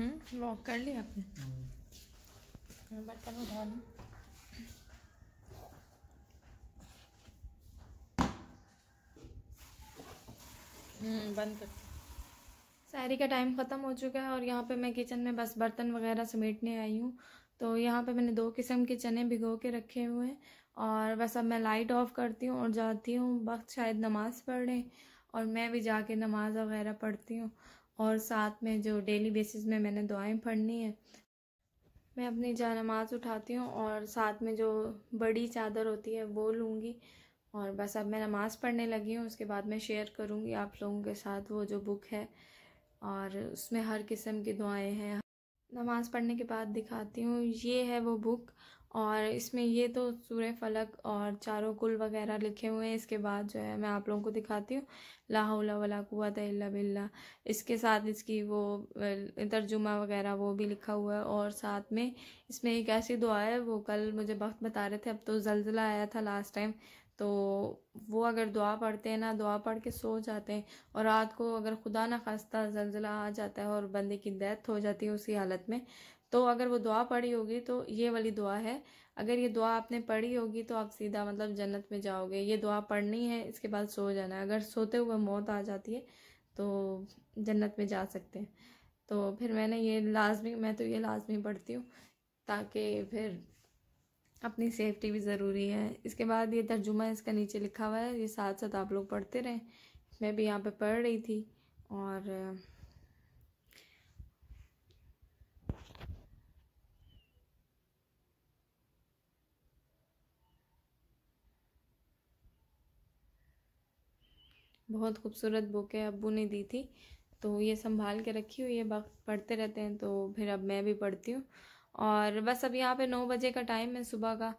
Walk हम्म, कर लिया आपने हम्म। बर्तन उठा लें हम्म, बंद कर शायरी का टाइम ख़त्म हो चुका है और यहाँ पे मैं किचन में बस बर्तन वगैरह समेटने आई हूँ तो यहाँ पे मैंने दो किस्म के चने भिगो के रखे हुए हैं और बस अब मैं लाइट ऑफ करती हूँ और जाती हूँ वक्त शायद नमाज़ पढ़ और मैं भी जाके नमाज़ वगैरह पढ़ती हूँ और साथ में जो डेली बेसिस में मैंने दुआएं पढ़नी है मैं अपनी जानमाज उठाती हूँ और साथ में जो बड़ी चादर होती है वो लूँगी और बस अब मैं नमाज़ पढ़ने लगी हूँ उसके बाद मैं शेयर करूँगी आप लोगों के साथ वो जो बुक है और उसमें हर किस्म की दुआएं हैं नमाज़ पढ़ने के बाद दिखाती हूँ ये है वो बुक और इसमें ये तो सूर्य फलक और चारों कुल वगैरह लिखे हुए हैं इसके बाद जो है मैं आप लोगों को दिखाती हूँ लाहौला वला कुत बिल्ला इसके साथ इसकी वो तर्जुमा वगैरह वो भी लिखा हुआ है और साथ में इसमें एक ऐसी दुआ है वो कल मुझे वक्त बता रहे थे अब तो जलजिला आया था लास्ट टाइम तो वो अगर दुआ पढ़ते हैं ना दुआ पढ़ के सो जाते हैं और रात को अगर खुदा ना खास्ता जलजिला आ जाता है और बंदे की डेथ हो जाती है उसी हालत में तो अगर वो दुआ पढ़ी होगी तो ये वाली दुआ है अगर ये दुआ आपने पढ़ी होगी तो आप सीधा मतलब जन्नत में जाओगे ये दुआ पढ़नी है इसके बाद सो जाना है अगर सोते हुए मौत आ जाती है तो जन्नत में जा सकते हैं तो फिर मैंने ये लाजमी मैं तो ये लाजमी पढ़ती हूँ ताकि फिर अपनी सेफ्टी भी ज़रूरी है इसके बाद ये तर्जुमा इसका नीचे लिखा हुआ है ये साथ साथ आप लोग पढ़ते रहें मैं भी यहाँ पर पढ़ रही थी और बहुत खूबसूरत बुक है अबू ने दी थी तो ये संभाल के रखी हुई है वक्त पढ़ते रहते हैं तो फिर अब मैं भी पढ़ती हूँ और बस अब यहाँ पे नौ बजे का टाइम है सुबह का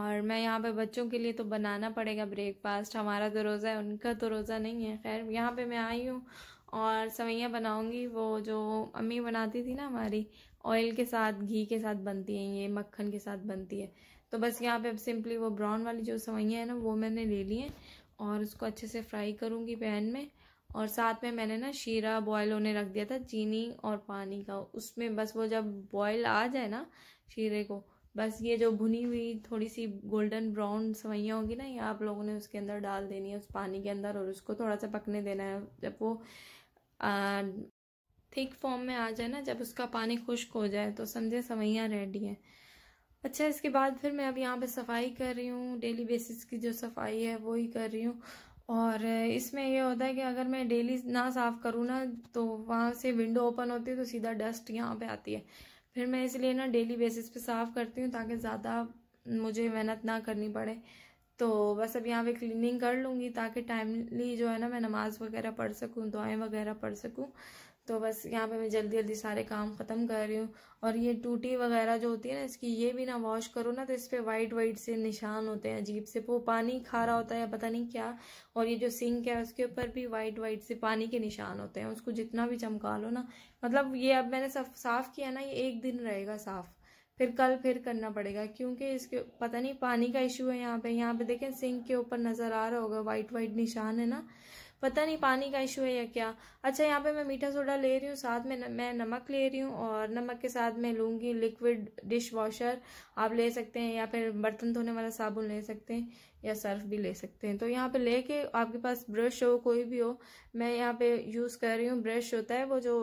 और मैं यहाँ पे बच्चों के लिए तो बनाना पड़ेगा ब्रेकफास्ट हमारा तो रोज़ा है उनका तो रोज़ा नहीं है खैर यहाँ पे मैं आई हूँ और सवैयाँ बनाऊँगी वो जो अम्मी बनाती थी ना हमारी ऑयल के साथ घी के साथ बनती है ये मक्खन के साथ बनती है तो बस यहाँ पे अब सिंपली वो ब्राउन वाली जो सवैयाँ हैं ना वो मैंने ले ली हैं और उसको अच्छे से फ्राई करूँगी पैन में और साथ में मैंने ना शीरा बॉयल होने रख दिया था चीनी और पानी का उसमें बस वो जब बॉयल आ जाए ना शीरे को बस ये जो भुनी हुई थोड़ी सी गोल्डन ब्राउन सवैयाँ होगी ना ये आप लोगों ने उसके अंदर डाल देनी है उस पानी के अंदर और उसको थोड़ा सा पकने देना है जब वो थिक फॉर्म में आ जाए ना जब उसका पानी खुश्क हो जाए तो समझे सवैयाँ रेडी हैं अच्छा इसके बाद फिर मैं अब यहाँ पे सफाई कर रही हूँ डेली बेसिस की जो सफाई है वो ही कर रही हूँ और इसमें यह होता है कि अगर मैं डेली ना साफ़ करूँ ना तो वहाँ से विंडो ओपन होती है तो सीधा डस्ट यहाँ पे आती है फिर मैं इसलिए ना डेली बेसिस पे साफ़ करती हूँ ताकि ज़्यादा मुझे मेहनत ना करनी पड़े तो बस अब यहाँ पे क्लीनिंग कर लूँगी ताकि टाइमली जो है ना मैं नमाज़ वगैरह पढ़ सकूँ दुआएं वगैरह पढ़ सकूँ तो बस यहाँ पे मैं जल्दी जल्दी सारे काम ख़त्म कर रही हूँ और ये टूटी वगैरह जो होती है ना इसकी ये भी ना वॉश करो ना तो इस पर वाइट वाइट से निशान होते हैं अजीब से वो पानी खा रहा होता है पता नहीं क्या और ये जो सिंक है उसके ऊपर भी वाइट वाइट से पानी के निशान होते हैं उसको जितना भी चमका लो ना मतलब ये अब मैंने सब साफ़ किया ना ये एक दिन रहेगा साफ़ फिर कल फिर करना पड़ेगा क्योंकि इसके पता नहीं पानी का इशू है यहाँ पे यहाँ पे देखें सिंक के ऊपर नज़र आ रहा होगा वाइट वाइट निशान है ना पता नहीं पानी का इशू है या क्या अच्छा यहाँ पे मैं मीठा सोडा ले रही हूँ साथ में न, मैं नमक ले रही हूँ और नमक के साथ मैं लूँगी लिक्विड डिश वॉशर आप ले सकते हैं या फिर बर्तन धोने वाला साबुन ले सकते हैं या सर्फ भी ले सकते हैं तो यहाँ पे लेके आपके पास ब्रश हो कोई भी हो मैं यहाँ पे यूज़ कर रही हूँ ब्रश होता है वो जो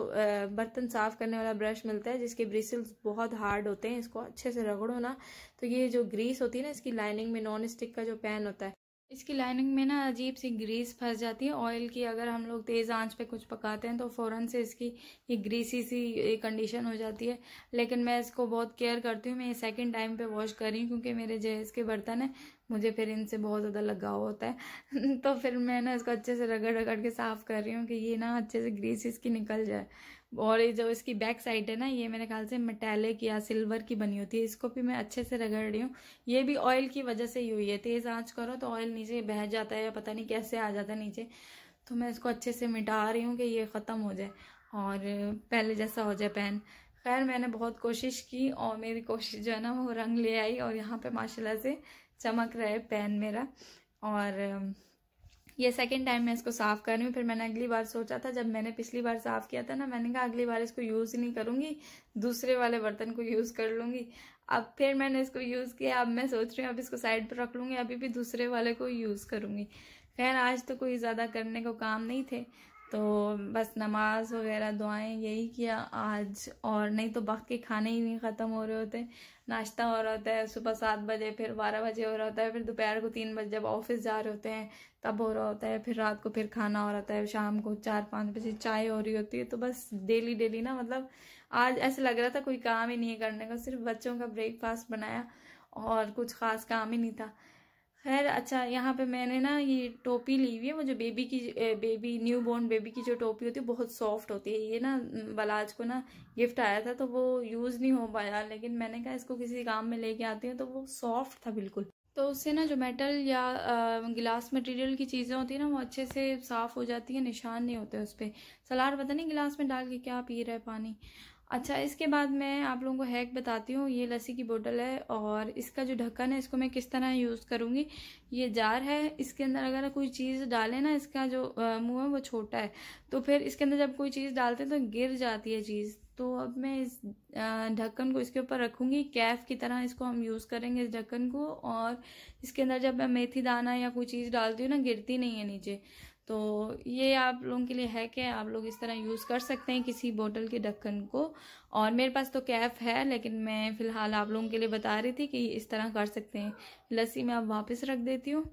बर्तन साफ़ करने वाला ब्रश मिलता है जिसके ब्रिसल्स बहुत हार्ड होते हैं इसको अच्छे से रगड़ो ना तो ये जो ग्रीस होती है ना इसकी लाइनिंग में नॉन स्टिक का जो पैन होता है इसकी लाइनिंग में ना अजीब सी ग्रीस फंस जाती है ऑयल की अगर हम लोग तेज़ आंच पे कुछ पकाते हैं तो फ़ौरन से इसकी ये ग्रीसी सी कंडीशन हो जाती है लेकिन मैं इसको बहुत केयर करती हूँ मैं ये सेकेंड टाइम पे वॉश कर रही हूँ क्योंकि मेरे जहेज़ के बर्तन है मुझे फिर इनसे बहुत ज़्यादा लगाव होता है तो फिर मैं ना इसको अच्छे से रगड़ रगड़ के साफ़ कर रही हूँ कि ये ना अच्छे से ग्रीस इसकी निकल जाए और ये जो इसकी बैक साइड है ना ये मेरे ख्याल से मेटेलिक या सिल्वर की बनी होती है इसको भी मैं अच्छे से रगड़ रही हूँ ये भी ऑयल की वजह से ही हुई है तेज़ आँच करो तो ऑयल नीचे बह जाता है या पता नहीं कैसे आ जाता है नीचे तो मैं इसको अच्छे से मिटा रही हूँ कि ये ख़त्म हो जाए और पहले जैसा हो जाए पेन खैर मैंने बहुत कोशिश की और मेरी कोशिश जो है ना वो रंग ले आई और यहाँ पे माशाल्लाह से चमक रहा है पैन मेरा और ये सेकेंड टाइम मैं इसको साफ़ कर रही हूँ फिर मैंने अगली बार सोचा था जब मैंने पिछली बार साफ़ किया था ना मैंने कहा अगली बार इसको यूज़ नहीं करूँगी दूसरे वाले बर्तन को यूज़ कर लूँगी अब फिर मैंने इसको यूज़ किया अब मैं सोच रही हूँ अब इसको साइड पर रख लूँगी अभी भी दूसरे वाले को यूज़ करूँगी खैर आज तो कोई ज़्यादा करने को काम नहीं थे तो बस नमाज़ वगैरह दुआएं यही किया आज और नहीं तो वक्त के खाने ही नहीं ख़त्म हो रहे होते नाश्ता हो रहा होता है सुबह सात बजे फिर बारह बजे हो रहा होता है फिर दोपहर को तीन बजे जब ऑफिस जा रहे होते हैं तब हो रहा होता है फिर रात को फिर खाना हो रहा होता है शाम को चार पाँच बजे चाय हो रही होती है तो बस डेली डेली ना मतलब आज ऐसे लग रहा था कोई काम ही नहीं है करने का सिर्फ बच्चों का ब्रेकफास्ट बनाया और कुछ ख़ास काम ही नहीं था खैर अच्छा यहाँ पे मैंने ना ये टोपी ली हुई है वो जो बेबी की बेबी न्यू बॉर्न बेबी की जो टोपी होती है बहुत सॉफ्ट होती है ये ना बलाज को ना गिफ्ट आया था तो वो यूज़ नहीं हो पाया लेकिन मैंने कहा इसको किसी काम में लेके आती हूँ तो वो सॉफ्ट था बिल्कुल तो उससे ना जो मेटल या गिलास मटेरियल की चीज़ें होती हैं ना वो अच्छे से साफ़ हो जाती है निशान नहीं होते उस पर सलाड पता नहीं गिलास में डाल के क्या पी रहा है पानी अच्छा इसके बाद मैं आप लोगों को हैक बताती हूँ ये लस्सी की बोतल है और इसका जो ढक्कन है इसको मैं किस तरह यूज़ करूँगी ये जार है इसके अंदर अगर कोई चीज़ डालें ना इसका जो मुंह है वो छोटा है तो फिर इसके अंदर जब कोई चीज़ डालते हैं तो गिर जाती है चीज़ तो अब मैं इस ढक्कन को इसके ऊपर रखूँगी कैफ की तरह इसको हम यूज़ करेंगे इस ढक्कन को और इसके अंदर जब मैं मेथी दाना या कोई चीज़ डालती हूँ ना गिरती नहीं है नीचे तो ये आप लोगों के लिए है कि आप लोग इस तरह यूज़ कर सकते हैं किसी बोतल के ढक्कन को और मेरे पास तो कैफ है लेकिन मैं फ़िलहाल आप लोगों के लिए बता रही थी कि इस तरह कर सकते हैं लस्सी मैं आप वापस रख देती हूँ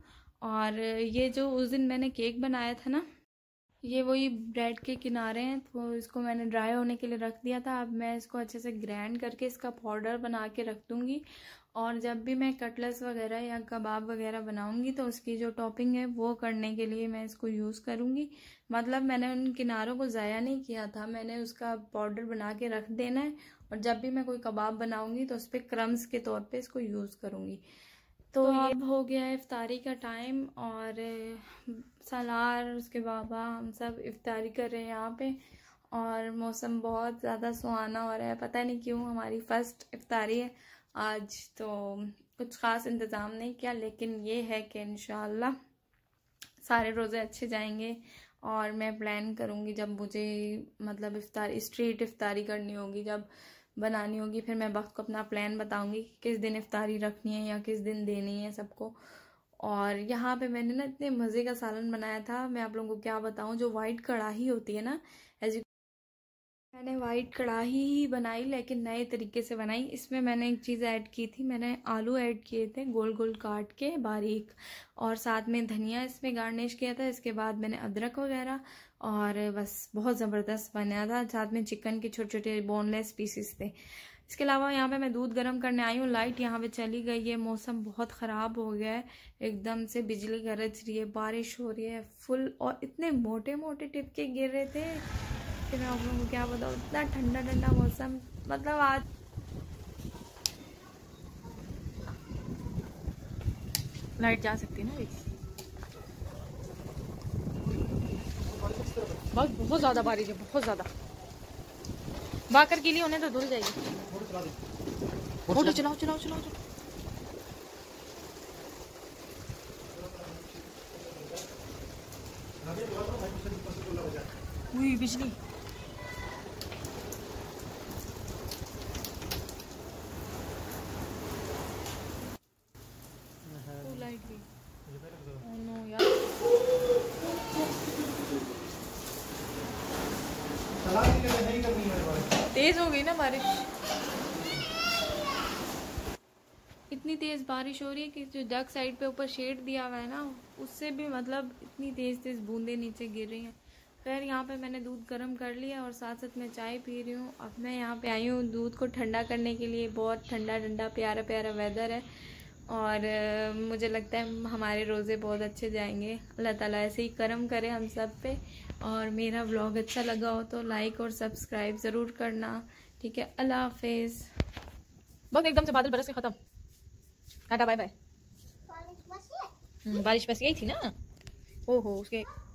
और ये जो उस दिन मैंने केक बनाया था ना ये वही ब्रेड के किनारे हैं तो इसको मैंने ड्राई होने के लिए रख दिया था अब मैं इसको अच्छे से ग्रैंड करके इसका पाउडर बना के रख दूँगी और जब भी मैं कटलेस वगैरह या कबाब वगैरह बनाऊंगी तो उसकी जो टॉपिंग है वो करने के लिए मैं इसको यूज़ करूंगी मतलब मैंने उन किनारों को ज़ाया नहीं किया था मैंने उसका पाउडर बना के रख देना है और जब भी मैं कोई कबाब बनाऊंगी तो उस पर क्रम्स के तौर पे इसको यूज़ करूंगी तो, तो अब हो गया है इफ्तारी का टाइम और सलार उसके बाबा हम सब इफ्तारी कर रहे हैं यहाँ पे और मौसम बहुत ज़्यादा सुहाना हो रहा है पता नहीं क्यों हमारी फ़र्स्ट इफ्तारी है आज तो कुछ ख़ास इंतज़ाम नहीं किया लेकिन ये है कि इन सारे रोज़े अच्छे जाएंगे और मैं प्लान करूँगी जब मुझे मतलब इफ्तार स्ट्रीट इफ्तारी करनी होगी जब बनानी होगी फिर मैं वक्त को अपना प्लान बताऊँगी किस दिन इफ्तारी रखनी है या किस दिन देनी है सबको और यहाँ पे मैंने ना इतने मज़े का सालन बनाया था मैं आप लोगों को क्या बताऊँ जो वाइट कढ़ाही होती है ना मैंने वाइट कढ़ाई ही बनाई लेकिन नए तरीके से बनाई इसमें मैंने एक चीज़ ऐड की थी मैंने आलू ऐड किए थे गोल गोल काट के बारीक और साथ में धनिया इसमें गार्निश किया था इसके बाद मैंने अदरक वगैरह और बस बहुत ज़बरदस्त बनाया था साथ में चिकन के छोटे छोटे बोनलेस पीसीस थे इसके अलावा यहाँ पे मैं दूध गर्म करने आई हूँ लाइट यहाँ पे चली गई है मौसम बहुत ख़राब हो गया है एकदम से बिजली गरज रही है बारिश हो रही है फुल और इतने मोटे मोटे टिपके गिर रहे थे फिर मैं आप लोगों को क्या बताऊँ इतना ठंडा ठंडा मौसम मतलब आज लाइट जा सकती है ना बहुत बहुत ज़्यादा बारिश है बहुत ज़्यादा बाकर के लिए उन्हें तो धुल जाएगी फोटो चलाओ चलाओ चलाओ चलाओ बिजली नो यार oh, oh, तेज हो गई ना बारिश इतनी तेज बारिश हो रही है कि जो डक साइड पे ऊपर शेड दिया हुआ है ना उससे भी मतलब इतनी तेज तेज बूंदे नीचे गिर रही हैं खैर यहाँ पे मैंने दूध गर्म कर लिया और साथ साथ मैं चाय पी रही हूँ अब मैं यहाँ पे आई हूँ दूध को ठंडा करने के लिए बहुत ठंडा ठंडा प्यारा प्यारा वेदर है और मुझे लगता है हमारे रोज़े बहुत अच्छे जाएंगे अल्लाह ताला ऐसे ही करम करे हम सब पे और मेरा व्लॉग अच्छा लगा हो तो लाइक और सब्सक्राइब ज़रूर करना ठीक है अल्लाह हाफिज़ बस एकदम से बादल बरस के ख़त्म बाय बाय बारिश बस हम्म, गई थी ना ओहो उसके